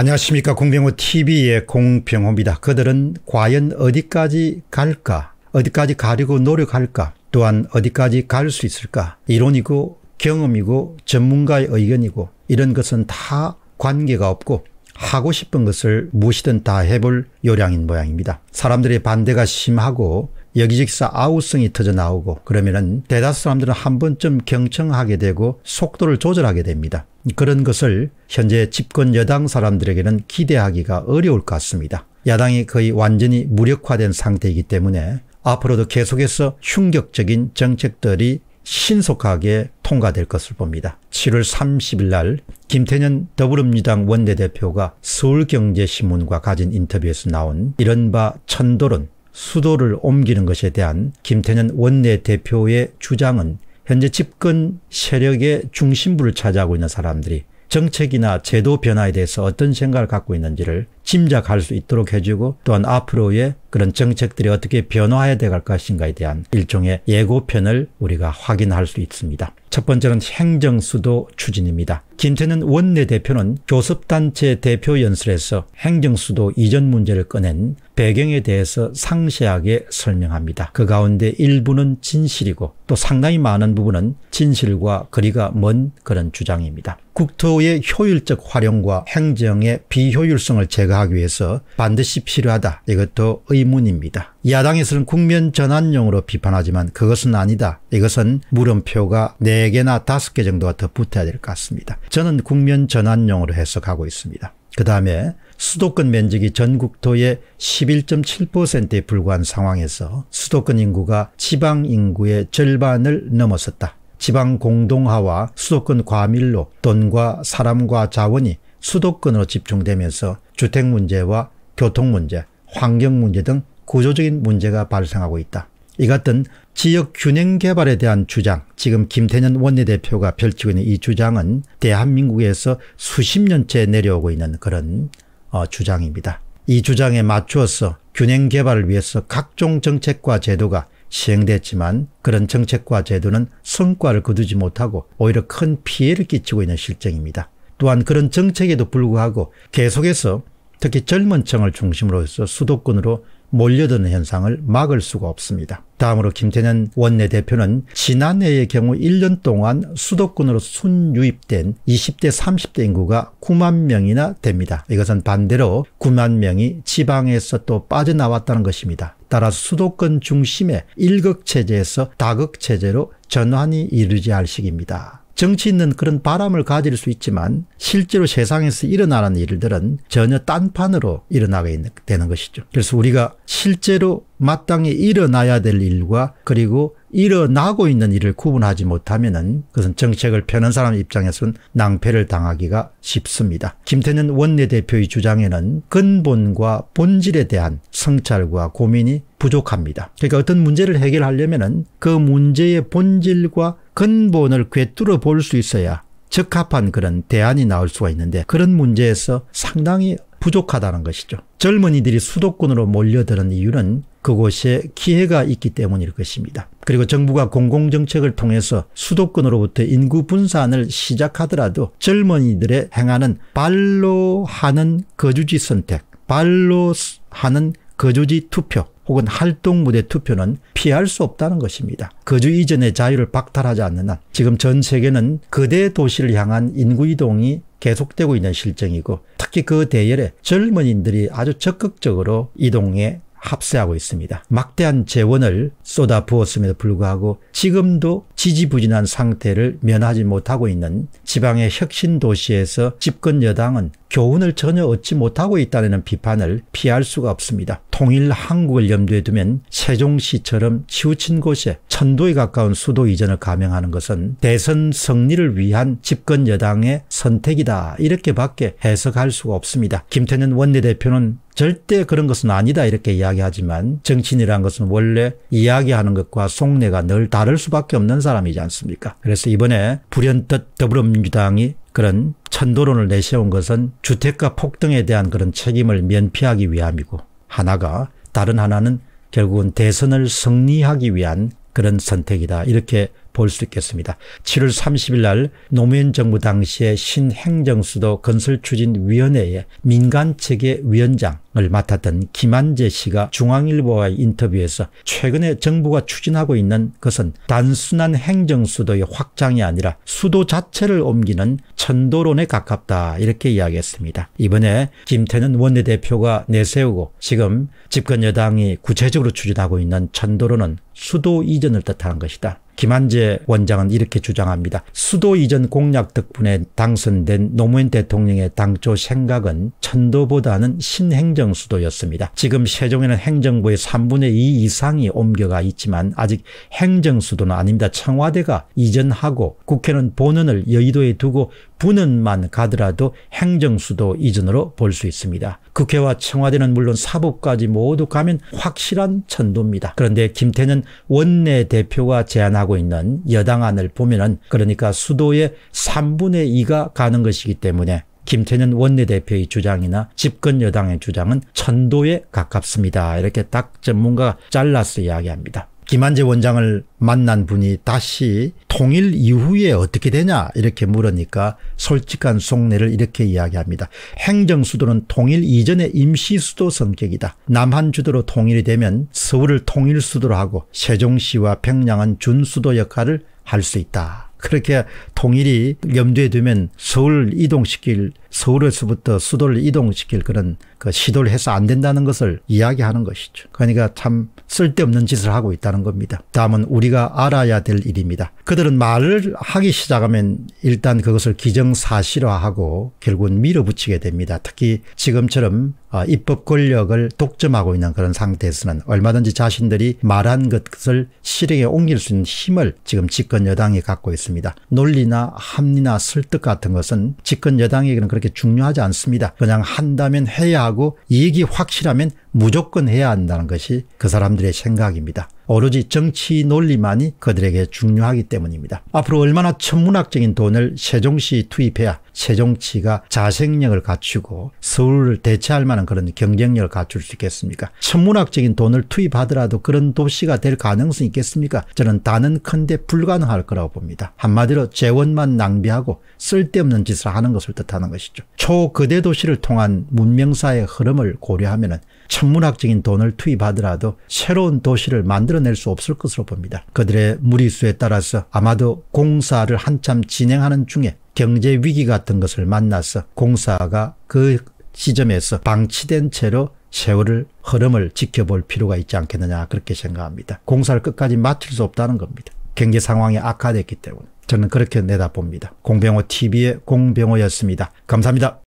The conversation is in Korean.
안녕하십니까. 공병호 TV의 공병호입니다. 그들은 과연 어디까지 갈까? 어디까지 가려고 노력할까? 또한 어디까지 갈 수 있을까? 이론이고 경험이고 전문가의 의견이고 이런 것은 다 관계가 없고 하고 싶은 것을 무엇이든 다 해볼 요량인 모양입니다. 사람들의 반대가 심하고 여기저기서 아우성이 터져 나오고 그러면은 대다수 사람들은 한 번쯤 경청하게 되고 속도를 조절하게 됩니다. 그런 것을 현재 집권 여당 사람들에게는 기대하기가 어려울 것 같습니다. 야당이 거의 완전히 무력화된 상태이기 때문에 앞으로도 계속해서 흉격적인 정책들이 신속하게 통과될 것을 봅니다. 7월 30일 날 김태년 더불어민주당 원내대표가 서울경제신문과 가진 인터뷰에서 나온 이른바 천도론 수도를 옮기는 것에 대한 김태년 원내대표의 주장은 현재 집권 세력의 중심부를 차지하고 있는 사람들이 정책이나 제도 변화에 대해서 어떤 생각을 갖고 있는지를 짐작할 수 있도록 해주고 또한 앞으로의 그런 정책들이 어떻게 변화해야 될 것인가에 대한 일종의 예고편을 우리가 확인할 수 있습니다. 첫 번째는 행정수도 추진입니다. 김태는 원내대표는 교섭단체 대표 연설에서 행정수도 이전 문제를 꺼낸 배경에 대해서 상세하게 설명합니다. 그 가운데 일부는 진실이고 또 상당히 많은 부분은 진실과 거리가 먼 그런 주장입니다. 국토의 효율적 활용과 행정의 비효율성을 제거 하기 위해서 반드시 필요하다. 이것도 의문입니다. 야당에서는 국면 전환용으로 비판하지만 그것은 아니다. 이것은 물음표가 4개나 5개 정도가 더 붙어야 될 것 같습니다. 저는 국면 전환용으로 해석하고 있습니다. 그 다음에 수도권 면적이 전국토의 11.7%에 불과한 상황에서 수도권 인구가 지방 인구의 절반을 넘어섰다. 지방 공동화와 수도권 과밀로 돈과 사람과 자원이 수도권으로 집중되면서 주택 문제와 교통 문제, 환경 문제 등 구조적인 문제가 발생하고 있다. 이 같은 지역 균형 개발에 대한 주장, 지금 김태년 원내대표가 펼치고 있는 이 주장은 대한민국에서 수십 년째 내려오고 있는 그런 어, 주장입니다. 이 주장에 맞추어서 균형 개발을 위해서 각종 정책과 제도가 시행됐지만 그런 정책과 제도는 성과를 거두지 못하고 오히려 큰 피해를 끼치고 있는 실정입니다. 또한 그런 정책에도 불구하고 계속해서 특히 젊은 층을 중심으로 해서 수도권으로 몰려드는 현상을 막을 수가 없습니다. 다음으로 김태년 원내대표는 지난해의 경우 1년 동안 수도권으로 순유입된 20대 30대 인구가 9만 명이나 됩니다. 이것은 반대로 9만 명이 지방에서 또 빠져나왔다는 것입니다. 따라서 수도권 중심의 일극체제에서 다극체제로 전환이 이루지져야할 시기입니다. 정치 있는 그런 바람을 가질 수 있지만 실제로 세상에서 일어나는 일들은 전혀 딴판으로 일어나게 되는 것이죠. 그래서 우리가 실제로 마땅히 일어나야 될 일과 그리고 일어나고 있는 일을 구분하지 못하면 그것은 정책을 펴는 사람 입장에선 낭패를 당하기가 쉽습니다. 김태년 원내대표의 주장에는 근본과 본질에 대한 성찰과 고민이 부족합니다. 그러니까 어떤 문제를 해결하려면그 문제의 본질과 근본을 꿰뚫어 볼 수 있어야 적합한 그런 대안이 나올 수가 있는데 그런 문제에서 상당히 부족하다는 것이죠. 젊은이들이 수도권으로 몰려드는 이유는 그곳에 기회가 있기 때문일 것입니다. 그리고 정부가 공공정책을 통해서 수도권으로부터 인구 분산을 시작하더라도 젊은이들의 행하는 발로 하는 거주지 선택, 발로 하는 거주지 투표, 혹은 활동 무대 투표는 피할 수 없다는 것입니다. 거주 이전의 자유를 박탈하지 않는 한 지금 전 세계는 거대 도시를 향한 인구 이동이 계속되고 있는 실정이고 특히 그 대열에 젊은인들이 아주 적극적으로 이동에 합세하고 있습니다. 막대한 재원을 쏟아부었음에도 불구하고 지금도 지지부진한 상태를 면하지 못하고 있는 지방의 혁신 도시에서 집권 여당은 교훈을 전혀 얻지 못하고 있다는 비판을 피할 수가 없습니다. 통일 한국을 염두에 두면 세종시처럼 치우친 곳에 천도에 가까운 수도 이전을 감행하는 것은 대선 승리를 위한 집권 여당의 선택이다 이렇게밖에 해석할 수가 없습니다. 김태년 원내대표는 절대 그런 것은 아니다 이렇게 이야기하지만 정치인이라는 것은 원래 이야기하는 것과 속내가 늘 다를 수밖에 없는 사람이지 않습니까? 그래서 이번에 불현듯 더불어민주당이 그런 천도론을 내세운 것은 주택가 폭등에 대한 그런 책임을 면피하기 위함이고 하나가 다른 하나는 결국은 대선을 승리하기 위한 그런 선택이다. 이렇게 볼수 있겠습니다. 7월 30일 날 노무현 정부 당시의 신행정수도 건설추진위원회의 민간 체계 위원장을 맡았던 김한재 씨가 중앙일보와의 인터뷰에서 최근에 정부가 추진하고 있는 것은 단순한 행정수도의 확장이 아니라 수도 자체를 옮기는 천도론에 가깝다 이렇게 이야기했습니다. 이번에 김태는 원내대표가 내세우고 지금 집권여당이 구체적으로 추진하고 있는 천도론은 수도 이전을 뜻하는 것이다. 김한재 원장은 이렇게 주장합니다. 수도 이전 공약 덕분에 당선된 노무현 대통령의 당초 생각은 천도보다는 신행정 수도였습니다. 지금 세종에는 행정부의 3분의 2 이상이 옮겨가 있지만 아직 행정 수도는 아닙니다. 청와대가 이전하고 국회는 본원을 여의도에 두고 분은만 가더라도 행정수도 이전으로 볼 수 있습니다. 국회와 청와대는 물론 사법까지 모두 가면 확실한 천도입니다. 그런데 김태년 원내대표가 제안하고 있는 여당안을 보면 은 그러니까 수도의 3분의 2가 가는 것이기 때문에 김태년 원내대표의 주장이나 집권 여당의 주장은 천도에 가깝습니다. 이렇게 딱 전문가가 잘라서 이야기합니다. 김한재 원장을 만난 분이 다시 통일 이후에 어떻게 되냐 이렇게 물으니까 솔직한 속내를 이렇게 이야기합니다. 행정수도는 통일 이전의 임시수도 성격이다. 남한주도로 통일이 되면 서울을 통일수도로 하고 세종시와 평양은 준수도 역할을 할 수 있다. 그렇게 통일이 염두에 두면 서울 이동시킬 서울에서부터 수도를 이동시킬 그런 그 시도를 해서 안 된다는 것을 이야기하는 것이죠. 그러니까 참 쓸데없는 짓을 하고 있다는 겁니다. 다음은 우리가 알아야 될 일입니다. 그들은 말을 하기 시작하면 일단 그것을 기정사실화하고 결국은 밀어붙이게 됩니다. 특히 지금처럼 아, 입법 권력을 독점하고 있는 그런 상태에서는 얼마든지 자신들이 말한 것을 실행에 옮길 수 있는 힘을 지금 집권 여당이 갖고 있습니다. 논리나 합리나 설득 같은 것은 집권 여당에게는 그런 그렇게 중요하지 않습니다. 그냥 한다면 해야 하고 이익이 확실하면 무조건 해야 한다는 것이 그 사람들의 생각입니다. 오로지 정치 논리만이 그들에게 중요하기 때문입니다. 앞으로 얼마나 천문학적인 돈을 세종시 투입해야 세종치가 자생력을 갖추고 서울을 대체할 만한 그런 경쟁력을 갖출 수 있겠습니까? 천문학적인 돈을 투입하더라도 그런 도시가 될 가능성이 있겠습니까? 저는 다는 큰데 불가능할 거라고 봅니다. 한마디로 재원만 낭비하고 쓸데없는 짓을 하는 것을 뜻하는 것이죠. 초거대 도시를 통한 문명사의 흐름을 고려하면 천문학적인 돈을 투입하더라도 새로운 도시를 만들어낼 수 없을 것으로 봅니다. 그들의 무리수에 따라서 아마도 공사를 한참 진행하는 중에 경제 위기 같은 것을 만나서 공사가 그 시점에서 방치된 채로 세월을 흐름을 지켜볼 필요가 있지 않겠느냐 그렇게 생각합니다. 공사를 끝까지 마칠 수 없다는 겁니다. 경제 상황이 악화됐기 때문에 저는 그렇게 내다봅니다. 공병호 TV의 공병호였습니다. 감사합니다.